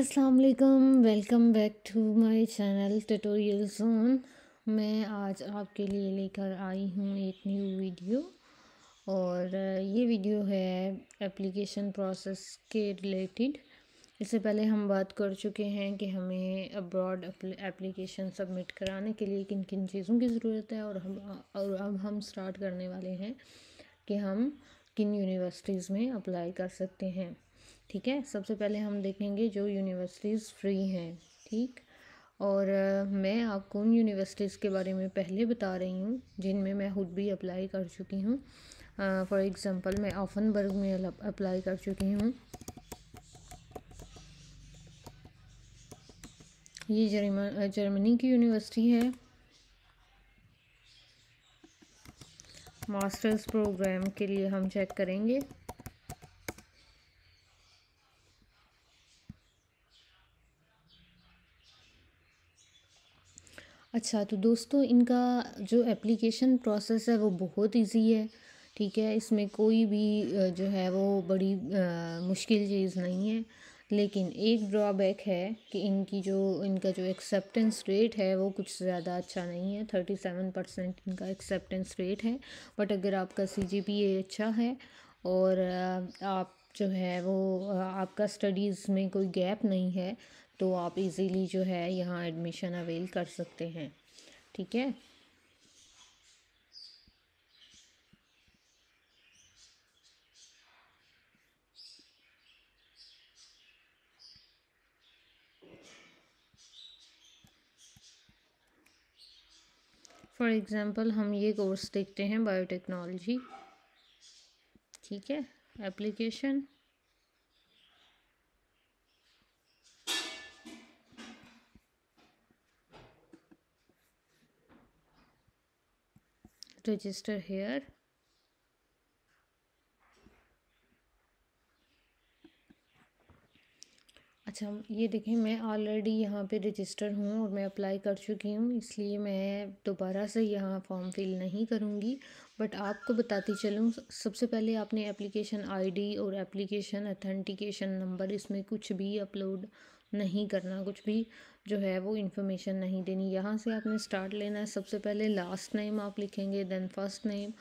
अस्सलाम वालेकुम welcome back to my channel tutorial zone मैं आज आपके लिए लेकर आई हूँ एक न्यू वीडियो और ये वीडियो है एप्लीकेशन प्रोसेस के रिलेटेड इससे पहले हम बात कर चुके हैं कि हमें अब्रॉड एप्लीकेशन सबमिट कराने के लिए किन किन चीज़ों की ज़रूरत है और हम और अब हम स्टार्ट करने वाले हैं कि हम किन यूनिवर्सिटीज़ में अप्लाई कर सकते हैं ठीक है सबसे पहले हम देखेंगे जो यूनिवर्सिटीज़ फ्री हैं ठीक और मैं आपको उन यूनिवर्सिटीज़ के बारे में पहले बता रही हूँ जिनमें मैं खुद भी अप्लाई कर चुकी हूँ फॉर एग्ज़ाम्पल मैं ऑफनबर्ग में अप्लाई कर चुकी हूँ ये जर्मन जर्मनी की यूनिवर्सिटी है मास्टर्स प्रोग्राम के लिए हम चेक करेंगे अच्छा तो दोस्तों इनका जो एप्लीकेशन प्रोसेस है वो बहुत ईजी है ठीक है इसमें कोई भी जो है वो बड़ी आ, मुश्किल चीज़ नहीं है लेकिन एक ड्रॉबैक है कि इनकी जो इनका जो एक्सेप्टेंस रेट है वो कुछ ज़्यादा अच्छा नहीं है थर्टी सेवन परसेंट इनका एक्सेप्टेंस रेट है बट अगर आपका सी जी पी ए अच्छा है और आप जो है वो आपका स्टडीज़ में कोई गैप नहीं है तो आप इजीली जो है यहाँ एडमिशन अवेल कर सकते हैं ठीक है फॉर एग्ज़ाम्पल हम ये कोर्स देखते हैं बायोटेक्नोलॉजी ठीक है एप्लीकेशन register here अच्छा ये देखें मैं ऑलरेडी यहाँ पे रजिस्टर हूँ और मैं अप्लाई कर चुकी हूँ इसलिए मैं दोबारा से यहाँ फॉर्म फिल नहीं करूँगी बट आपको बताती चलूँ सबसे पहले आपने एप्लीकेशन आईडी और एप्लीकेशन अथेंटिकेशन नंबर इसमें कुछ भी अपलोड नहीं करना कुछ भी जो है वो इन्फॉर्मेशन नहीं देनी यहाँ से आपने स्टार्ट लेना है सबसे पहले लास्ट नेम आप लिखेंगे then first name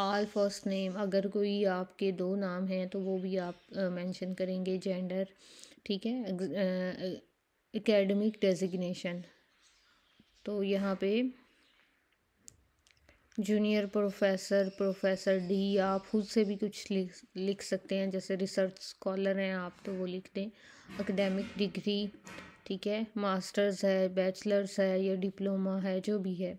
all first name अगर कोई आपके दो नाम हैं तो वो भी आप मेंशन करेंगे जेंडर ठीक है एकेडमिक डेजिग्नेशन तो यहाँ पे जूनियर प्रोफेसर प्रोफेसर डी आप खुद से भी कुछ लिख लिख सकते हैं जैसे रिसर्च स्कॉलर हैं आप तो वो लिख दें अकेडेमिक डिग्री ठीक है मास्टर्स है बैचलर्स है या डिप्लोमा है जो भी है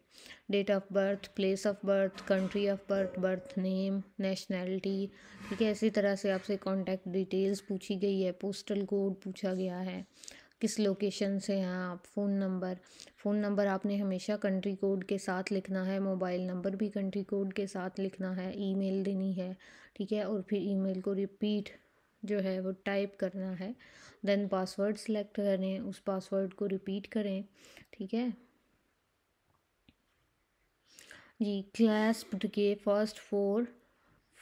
date of birth place of birth country of birth birth name nationality ठीक है इसी तरह से आपसे कॉन्टैक्ट डिटेल्स पूछी गई है पोस्टल कोड पूछा गया है किस लोकेशन से हैं आप फ़ोन नंबर फ़ोन नंबर आपने हमेशा कंट्री कोड के साथ लिखना है मोबाइल नंबर भी कंट्री कोड के साथ लिखना है ईमेल देनी है ठीक है और फिर ईमेल को रिपीट जो है वो टाइप करना है देन पासवर्ड सेलेक्ट करें उस पासवर्ड को रिपीट करें ठीक है जी क्लास्ड के first four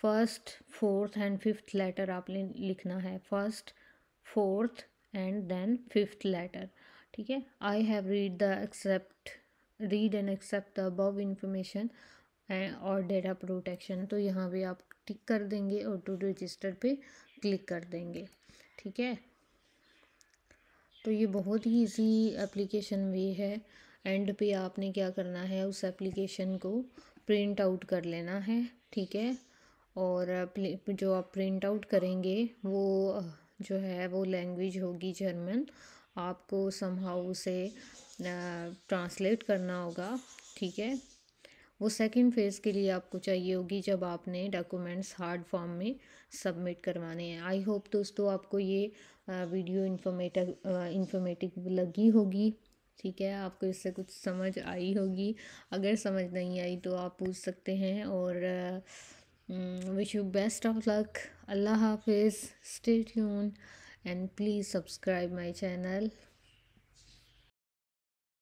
first fourth and fifth letter आपने लिखना है first fourth and then fifth letter ठीक है I have read the accept read and accept the above information और डेटा प्रोटेक्शन तो यहाँ पे आप टिक कर देंगे और टू रजिस्टर पे क्लिक कर देंगे ठीक है तो ये बहुत ही इजी एप्लीकेशन वे है एंड पे आपने क्या करना है उस एप्लीकेशन को प्रिंट आउट कर लेना है ठीक है और जो आप प्रिंट आउट करेंगे वो जो है वो लैंग्वेज होगी जर्मन आपको समहाउ उसे ट्रांसलेट करना होगा ठीक है वो सेकंड फेज़ के लिए आपको चाहिए होगी जब आपने डॉक्यूमेंट्स हार्ड फॉर्म में सबमिट करवाने हैं आई होप दोस्तों आपको ये वीडियो इन्फॉर्मेटिव इन्फॉर्मेटिव लगी होगी ठीक है आपको इससे कुछ समझ आई होगी अगर समझ नहीं आई तो आप पूछ सकते हैं और Mm, wish you best of luck. Allah Hafiz. Stay tuned and please subscribe my channel.